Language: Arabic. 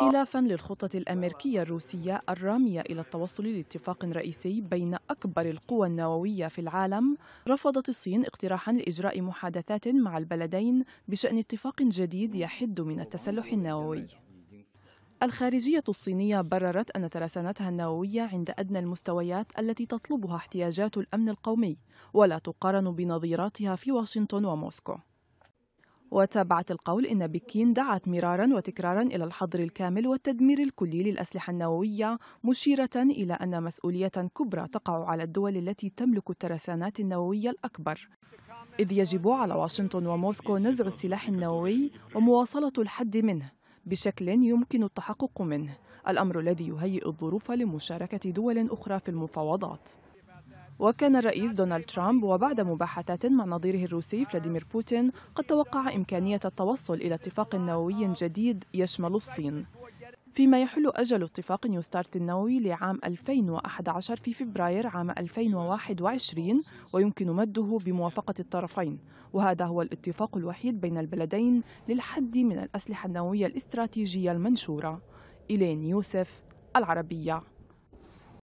خلافا للخطة الأمريكية الروسية الرامية إلى التوصل لاتفاق رئيسي بين أكبر القوى النووية في العالم رفضت الصين اقتراحا لإجراء محادثات مع البلدين بشأن اتفاق جديد يحد من التسلح النووي الخارجية الصينية بررت أن ترسانتها النووية عند أدنى المستويات التي تطلبها احتياجات الأمن القومي ولا تقارن بنظيراتها في واشنطن وموسكو وتابعت القول إن بكين دعت مرارا وتكرارا إلى الحظر الكامل والتدمير الكلي للأسلحة النووية مشيرة إلى أن مسؤولية كبرى تقع على الدول التي تملك الترسانات النووية الأكبر إذ يجب على واشنطن وموسكو نزع السلاح النووي ومواصلة الحد منه بشكل يمكن التحقق منه الأمر الذي يهيئ الظروف لمشاركة دول أخرى في المفاوضات وكان الرئيس دونالد ترامب وبعد مباحثات مع نظيره الروسي فلاديمير بوتين قد توقع إمكانية التوصل إلى اتفاق نووي جديد يشمل الصين فيما يحل أجل اتفاق نيو ستارت النووي لعام 2011 في فبراير عام 2021 ويمكن مده بموافقة الطرفين وهذا هو الاتفاق الوحيد بين البلدين للحد من الأسلحة النووية الاستراتيجية المنشورة إلين يوسف العربية